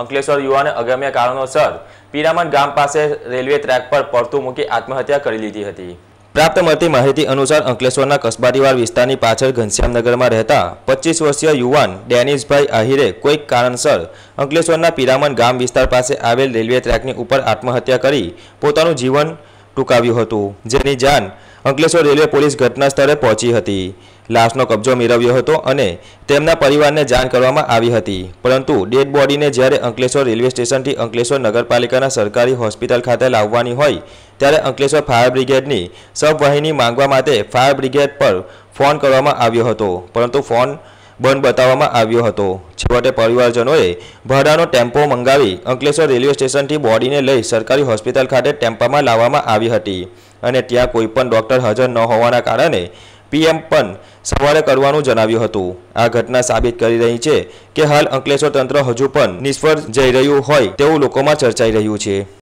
અંકલેશ્વર યુવાને અગમ્ય કારણોસર પીરામણ ગામ પાસે રેલવે ટ્રેક પર પડતું મૂકી આત્મહત્યા કરી લીધી હતી પ્રાપ્ત મળતી માહિતી અનુસાર અંકલેશ્વરના કસબારીવાર વિસ્તારની પાછળ ઘનશ્યામનગરમાં રહેતા પચીસ વર્ષીય યુવાન ડેનિશભાઈ આહિરે કોઈક કારણસર અંકલેશ્વરના પીરામણ ગામ વિસ્તાર પાસે આવેલ રેલવે ટ્રેકની ઉપર આત્મહત્યા કરી પોતાનું જીવન ટૂંકાવ્યું હતું જેની જાણ અંકલેશ્વર રેલવે પોલીસ ઘટના સ્થળે પહોંચી હતી લાશનો કબજો મેળવ્યો હતો અને તેમના પરિવારને જાણ કરવામાં આવી હતી પરંતુ ડેડ બોડીને જ્યારે અંકલેશ્વર રેલવે સ્ટેશનથી અંકલેશ્વર નગરપાલિકાના સરકારી હોસ્પિટલ ખાતે લાવવાની હોય ત્યારે અંકલેશ્વર ફાયર બ્રિગેડની સબવાહિની માંગવા માટે ફાયર બ્રિગેડ પર ફોન કરવામાં આવ્યો હતો પરંતુ ફોન બંધ બતાવવામાં આવ્યો હતો છેવટે પરિવારજનોએ ભાડાનો ટેમ્પો મંગાવી અંકલેશ્વર રેલવે સ્ટેશનથી બોડીને લઈ સરકારી હોસ્પિટલ ખાતે ટેમ્પામાં લાવવામાં આવી હતી અને ત્યાં કોઈ પણ ડૉક્ટર હાજર ન હોવાના કારણે પીએમ પણ સવારે કરવાનું જણાવ્યું હતું આ ઘટના સાબિત કરી રહી છે કે હાલ અંકલેશ્વર તંત્ર હજુ પણ નિષ્ફળ જઈ રહ્યું હોય તેવું લોકોમાં ચર્ચાઈ રહ્યું છે